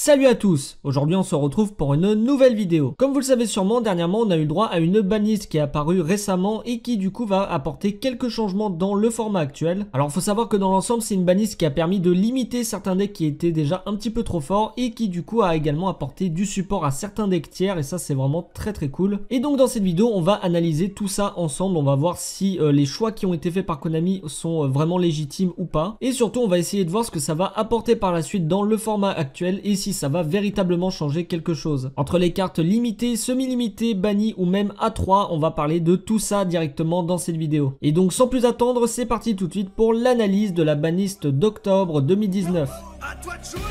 Salut à tous Aujourd'hui on se retrouve pour une nouvelle vidéo. Comme vous le savez sûrement, dernièrement on a eu le droit à une baniste qui est apparue récemment et qui du coup va apporter quelques changements dans le format actuel. Alors il faut savoir que dans l'ensemble c'est une baniste qui a permis de limiter certains decks qui étaient déjà un petit peu trop forts et qui du coup a également apporté du support à certains decks tiers et ça c'est vraiment très très cool. Et donc dans cette vidéo on va analyser tout ça ensemble, on va voir si euh, les choix qui ont été faits par Konami sont euh, vraiment légitimes ou pas. Et surtout on va essayer de voir ce que ça va apporter par la suite dans le format actuel et si ça va véritablement changer quelque chose. Entre les cartes limitées, semi-limitées, bannies ou même A3, on va parler de tout ça directement dans cette vidéo. Et donc sans plus attendre, c'est parti tout de suite pour l'analyse de la banniste d'octobre 2019. À toi de jouer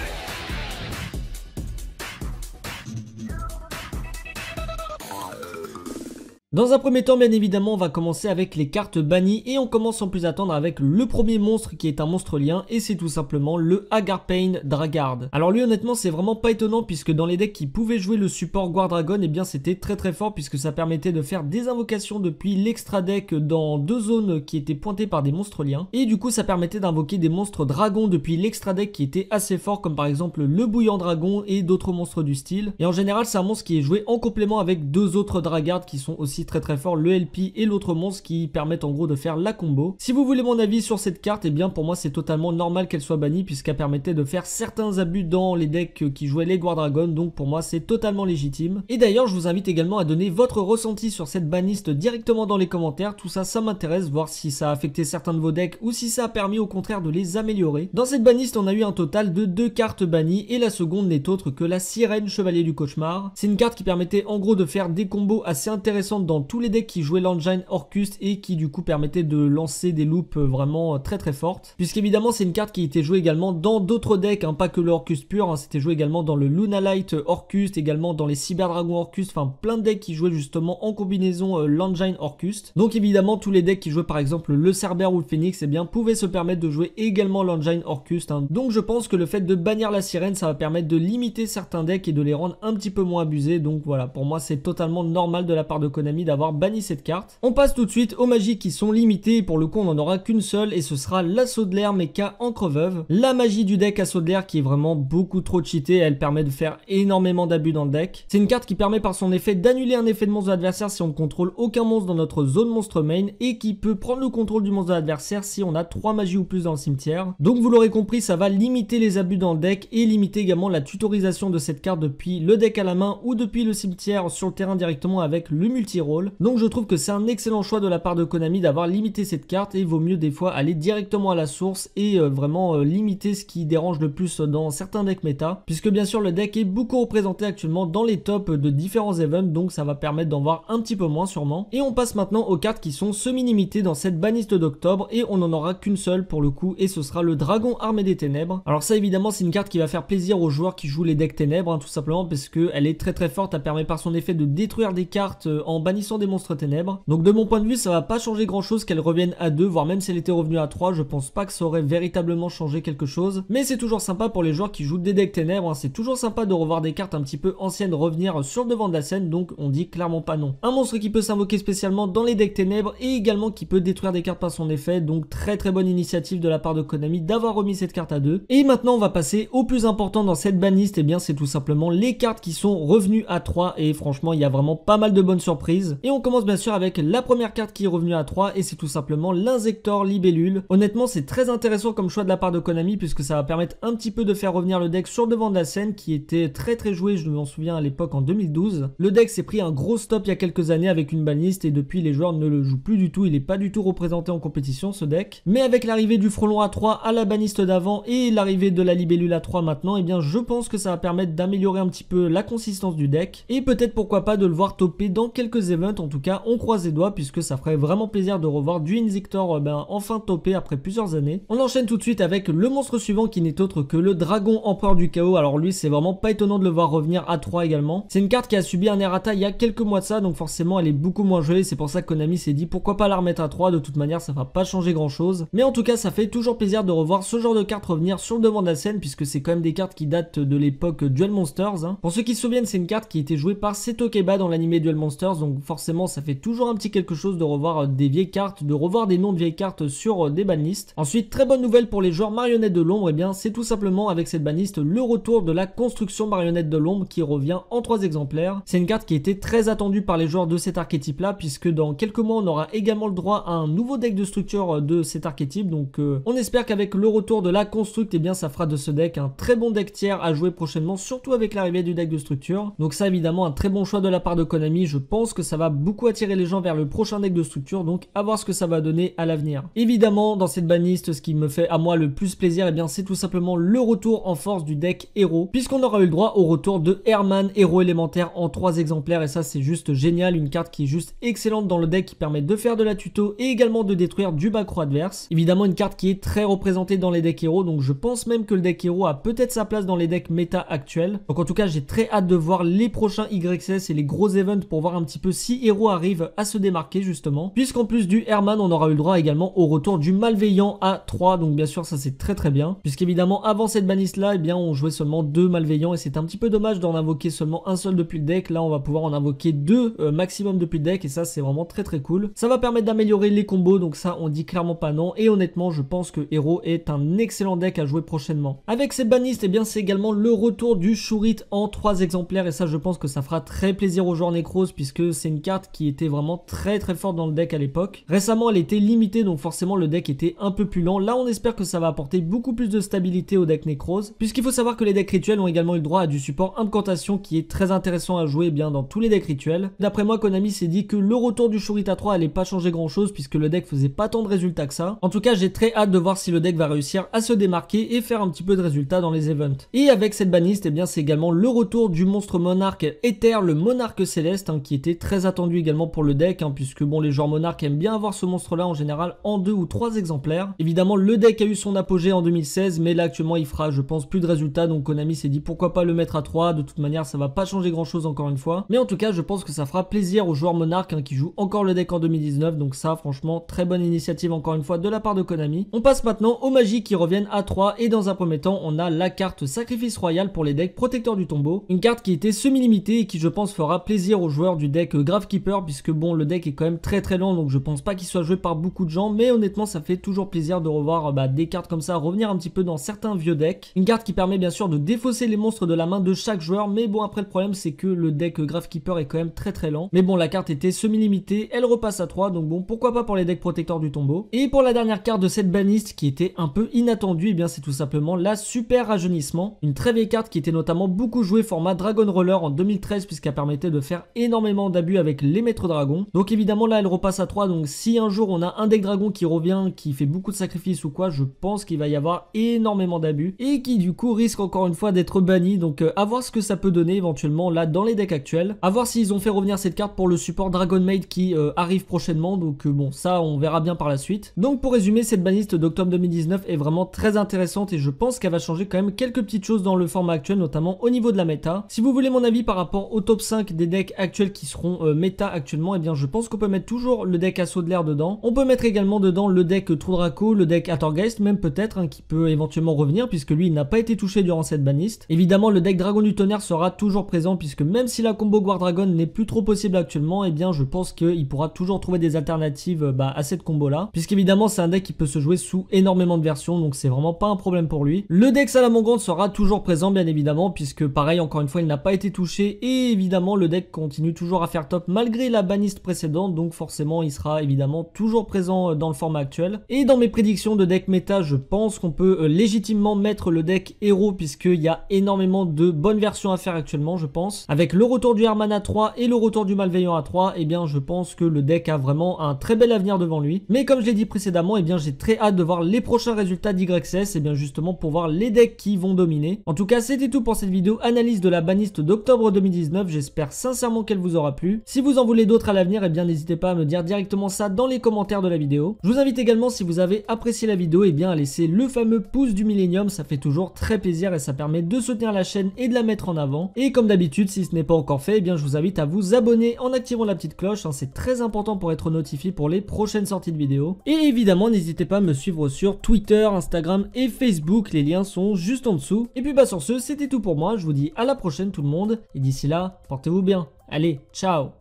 Dans un premier temps, bien évidemment, on va commencer avec les cartes bannies et on commence sans plus attendre avec le premier monstre qui est un monstre lien et c'est tout simplement le Agarpain Dragard. Alors lui, honnêtement, c'est vraiment pas étonnant puisque dans les decks qui pouvaient jouer le support Guard et eh bien c'était très très fort puisque ça permettait de faire des invocations depuis l'extra deck dans deux zones qui étaient pointées par des monstres liens et du coup ça permettait d'invoquer des monstres dragons depuis l'extra deck qui étaient assez forts comme par exemple le Bouillant Dragon et d'autres monstres du style. Et en général, c'est un monstre qui est joué en complément avec deux autres dragards qui sont aussi très très fort le LP et l'autre monstre qui permettent en gros de faire la combo. Si vous voulez mon avis sur cette carte, et eh bien pour moi c'est totalement normal qu'elle soit bannie puisqu'elle permettait de faire certains abus dans les decks qui jouaient les Guard Dragon, donc pour moi c'est totalement légitime. Et d'ailleurs je vous invite également à donner votre ressenti sur cette banniste directement dans les commentaires, tout ça ça m'intéresse, voir si ça a affecté certains de vos decks ou si ça a permis au contraire de les améliorer. Dans cette banniste on a eu un total de deux cartes bannies et la seconde n'est autre que la Sirène Chevalier du Cauchemar. C'est une carte qui permettait en gros de faire des combos assez intéressants dans tous les decks qui jouaient l'engine Orcus et qui du coup permettaient de lancer des loops euh, vraiment euh, très très fortes. Puisqu'évidemment c'est une carte qui était jouée également dans d'autres decks, hein, pas que le pur, hein. c'était joué également dans le Light Orcus, également dans les Cyber Dragon Orcus, enfin plein de decks qui jouaient justement en combinaison euh, l'engine Orcus. Donc évidemment tous les decks qui jouaient par exemple le Cerber ou le Phoenix, eh bien pouvaient se permettre de jouer également l'engine Orcus. Hein. Donc je pense que le fait de bannir la sirène, ça va permettre de limiter certains decks et de les rendre un petit peu moins abusés. Donc voilà, pour moi c'est totalement normal de la part de Konami d'avoir banni cette carte. On passe tout de suite aux magies qui sont limitées. Pour le coup, on n'en aura qu'une seule et ce sera l'assaut de l'air méca en veuve. La magie du deck assaut de l'air qui est vraiment beaucoup trop cheatée. Elle permet de faire énormément d'abus dans le deck. C'est une carte qui permet par son effet d'annuler un effet de monstre de l'adversaire si on ne contrôle aucun monstre dans notre zone monstre main et qui peut prendre le contrôle du monstre de l'adversaire si on a 3 magies ou plus dans le cimetière. Donc vous l'aurez compris, ça va limiter les abus dans le deck et limiter également la tutorisation de cette carte depuis le deck à la main ou depuis le cimetière sur le terrain directement avec le multi donc je trouve que c'est un excellent choix de la part de Konami d'avoir limité cette carte et vaut mieux des fois aller directement à la source et euh, vraiment euh, limiter ce qui dérange le plus dans certains decks méta. Puisque bien sûr le deck est beaucoup représenté actuellement dans les tops de différents events donc ça va permettre d'en voir un petit peu moins sûrement. Et on passe maintenant aux cartes qui sont semi-limitées dans cette baniste d'octobre et on n'en aura qu'une seule pour le coup et ce sera le dragon armé des ténèbres. Alors ça évidemment c'est une carte qui va faire plaisir aux joueurs qui jouent les decks ténèbres hein, tout simplement parce qu'elle est très très forte, elle permet par son effet de détruire des cartes euh, en baniste sont des monstres ténèbres. Donc de mon point de vue, ça va pas changer grand chose qu'elle revienne à 2, voire même si elle était revenue à 3, je pense pas que ça aurait véritablement changé quelque chose. Mais c'est toujours sympa pour les joueurs qui jouent des decks ténèbres, hein. c'est toujours sympa de revoir des cartes un petit peu anciennes revenir sur le devant de la scène, donc on dit clairement pas non. Un monstre qui peut s'invoquer spécialement dans les decks ténèbres et également qui peut détruire des cartes par son effet, donc très très bonne initiative de la part de Konami d'avoir remis cette carte à 2. Et maintenant on va passer au plus important dans cette banniste et eh bien c'est tout simplement les cartes qui sont revenues à 3 et franchement il y a vraiment pas mal de bonnes surprises. Et on commence bien sûr avec la première carte qui est revenue à 3 et c'est tout simplement l'insector libellule. Honnêtement c'est très intéressant comme choix de la part de Konami puisque ça va permettre un petit peu de faire revenir le deck sur devant de la scène qui était très très joué je m'en souviens à l'époque en 2012. Le deck s'est pris un gros stop il y a quelques années avec une baniste et depuis les joueurs ne le jouent plus du tout, il est pas du tout représenté en compétition ce deck. Mais avec l'arrivée du frelon à 3 à la baniste d'avant et l'arrivée de la libellule à 3 maintenant, et eh bien je pense que ça va permettre d'améliorer un petit peu la consistance du deck et peut-être pourquoi pas de le voir toper dans quelques événements en tout cas, on croise les doigts puisque ça ferait vraiment plaisir de revoir du Inzictor euh, ben, enfin topé après plusieurs années. On enchaîne tout de suite avec le monstre suivant qui n'est autre que le dragon empereur du chaos. Alors lui c'est vraiment pas étonnant de le voir revenir à 3 également. C'est une carte qui a subi un errata il y a quelques mois de ça donc forcément elle est beaucoup moins jouée. C'est pour ça que Konami s'est dit pourquoi pas la remettre à 3 de toute manière ça va pas changer grand chose. Mais en tout cas ça fait toujours plaisir de revoir ce genre de carte revenir sur le devant de la scène puisque c'est quand même des cartes qui datent de l'époque Duel Monsters. Hein. Pour ceux qui se souviennent c'est une carte qui était jouée par Seto Keba dans l'animé Duel Monsters donc forcément ça fait toujours un petit quelque chose de revoir euh, des vieilles cartes, de revoir des noms de vieilles cartes sur euh, des banlistes. Ensuite, très bonne nouvelle pour les joueurs marionnettes de l'ombre, et eh bien c'est tout simplement avec cette banliste le retour de la construction marionnette de l'ombre qui revient en trois exemplaires. C'est une carte qui était très attendue par les joueurs de cet archétype là, puisque dans quelques mois on aura également le droit à un nouveau deck de structure euh, de cet archétype, donc on espère qu'avec le retour de la constructe et eh bien ça fera de ce deck un très bon deck tiers à jouer prochainement, surtout avec l'arrivée du deck de structure. Donc ça évidemment un très bon choix de la part de Konami, je pense que ça va beaucoup attirer les gens vers le prochain deck de structure, donc à voir ce que ça va donner à l'avenir. Évidemment, dans cette baniste ce qui me fait à moi le plus plaisir, et eh bien c'est tout simplement le retour en force du deck héros, puisqu'on aura eu le droit au retour de Herman, héros élémentaire en 3 exemplaires, et ça c'est juste génial, une carte qui est juste excellente dans le deck, qui permet de faire de la tuto et également de détruire du macro adverse. Évidemment, une carte qui est très représentée dans les decks héros, donc je pense même que le deck héros a peut-être sa place dans les decks méta actuels. Donc en tout cas, j'ai très hâte de voir les prochains YXS et les gros events pour voir un petit peu si Hero arrive à se démarquer justement. Puisqu'en plus du Herman, on aura eu le droit également au retour du malveillant à 3. Donc bien sûr, ça c'est très très bien. Puisqu'évidemment, avant cette baniste là, et eh bien on jouait seulement deux malveillants et c'est un petit peu dommage d'en invoquer seulement un seul depuis le deck. Là, on va pouvoir en invoquer deux euh, maximum depuis le deck et ça c'est vraiment très très cool. Ça va permettre d'améliorer les combos, donc ça on dit clairement pas non. Et honnêtement, je pense que Hero est un excellent deck à jouer prochainement. Avec cette bannistes, Et eh bien c'est également le retour du Shurit en 3 exemplaires et ça je pense que ça fera très plaisir aux joueurs Necros puisque c'est une carte qui était vraiment très très forte dans le deck à l'époque. Récemment, elle était limitée, donc forcément le deck était un peu plus lent. Là, on espère que ça va apporter beaucoup plus de stabilité au deck Necrose, puisqu'il faut savoir que les decks rituels ont également eu droit à du support incantation qui est très intéressant à jouer eh bien dans tous les decks rituels. D'après moi, Konami s'est dit que le retour du Shurita 3 allait pas changer grand chose puisque le deck faisait pas tant de résultats que ça. En tout cas, j'ai très hâte de voir si le deck va réussir à se démarquer et faire un petit peu de résultats dans les events. Et avec cette baniste et eh bien c'est également le retour du monstre monarque Ether, le monarque céleste, hein, qui était très attendu également pour le deck, hein, puisque bon, les joueurs monarques aiment bien avoir ce monstre-là en général en deux ou trois exemplaires. Évidemment, le deck a eu son apogée en 2016, mais là actuellement il fera, je pense, plus de résultats, donc Konami s'est dit pourquoi pas le mettre à 3, de toute manière ça va pas changer grand-chose encore une fois. Mais en tout cas, je pense que ça fera plaisir aux joueurs monarques hein, qui jouent encore le deck en 2019, donc ça, franchement, très bonne initiative encore une fois de la part de Konami. On passe maintenant aux magies qui reviennent à 3, et dans un premier temps, on a la carte Sacrifice Royal pour les decks Protecteur du Tombeau, une carte qui était semi-limitée et qui, je pense, fera plaisir aux joueurs du deck grave keeper puisque bon le deck est quand même très très lent donc je pense pas qu'il soit joué par beaucoup de gens mais honnêtement ça fait toujours plaisir de revoir bah, des cartes comme ça revenir un petit peu dans certains vieux decks. Une carte qui permet bien sûr de défausser les monstres de la main de chaque joueur mais bon après le problème c'est que le deck grave keeper est quand même très très lent mais bon la carte était semi-limitée elle repasse à 3 donc bon pourquoi pas pour les decks protecteurs du tombeau. Et pour la dernière carte de cette baniste qui était un peu inattendue et eh bien c'est tout simplement la super rajeunissement une très vieille carte qui était notamment beaucoup jouée format Dragon Roller en 2013 puisqu'elle permettait de faire énormément d'abus avec les maîtres dragons. Donc évidemment là elle repasse à 3 donc si un jour on a un deck dragon qui revient, qui fait beaucoup de sacrifices ou quoi, je pense qu'il va y avoir énormément d'abus et qui du coup risque encore une fois d'être banni donc euh, à voir ce que ça peut donner éventuellement là dans les decks actuels. À voir s'ils ont fait revenir cette carte pour le support Dragon Maid qui euh, arrive prochainement donc euh, bon ça on verra bien par la suite. Donc pour résumer cette baniste d'octobre 2019 est vraiment très intéressante et je pense qu'elle va changer quand même quelques petites choses dans le format actuel notamment au niveau de la méta. Si vous voulez mon avis par rapport au top 5 des decks actuels qui seront euh, Meta actuellement, et eh bien je pense qu'on peut mettre toujours le deck assaut de l'air dedans. On peut mettre également dedans le deck True Draco, le deck Atorgeist, même peut-être, hein, qui peut éventuellement revenir, puisque lui il n'a pas été touché durant cette baniste Évidemment, le deck Dragon du Tonnerre sera toujours présent, puisque même si la combo Guard Dragon n'est plus trop possible actuellement, et eh bien je pense qu'il pourra toujours trouver des alternatives euh, bah, à cette combo là, puisqu'évidemment c'est un deck qui peut se jouer sous énormément de versions, donc c'est vraiment pas un problème pour lui. Le deck Salamangante sera toujours présent bien évidemment, puisque pareil encore une fois il n'a pas été touché, et évidemment le deck continue toujours à faire top malgré la baniste précédente, donc forcément il sera évidemment toujours présent euh, dans le format actuel. Et dans mes prédictions de deck méta, je pense qu'on peut euh, légitimement mettre le deck héros puisqu'il y a énormément de bonnes versions à faire actuellement, je pense. Avec le retour du Herman à 3 et le retour du Malveillant à 3, Et eh bien je pense que le deck a vraiment un très bel avenir devant lui. Mais comme je l'ai dit précédemment, Et eh bien j'ai très hâte de voir les prochains résultats d'YS et eh bien justement pour voir les decks qui vont dominer. En tout cas, c'était tout pour cette vidéo analyse de la baniste d'octobre 2019. J'espère sincèrement qu'elle vous aura plu. Si vous en voulez d'autres à l'avenir, et eh bien n'hésitez pas à me dire directement ça dans les commentaires de la vidéo. Je vous invite également si vous avez apprécié la vidéo, eh bien à laisser le fameux pouce du millénium, ça fait toujours très plaisir et ça permet de soutenir la chaîne et de la mettre en avant. Et comme d'habitude, si ce n'est pas encore fait, eh bien je vous invite à vous abonner en activant la petite cloche, hein. c'est très important pour être notifié pour les prochaines sorties de vidéos. Et évidemment, n'hésitez pas à me suivre sur Twitter, Instagram et Facebook, les liens sont juste en dessous. Et puis bah sur ce, c'était tout pour moi, je vous dis à la prochaine tout le monde, et d'ici là, portez-vous bien. Allez, ciao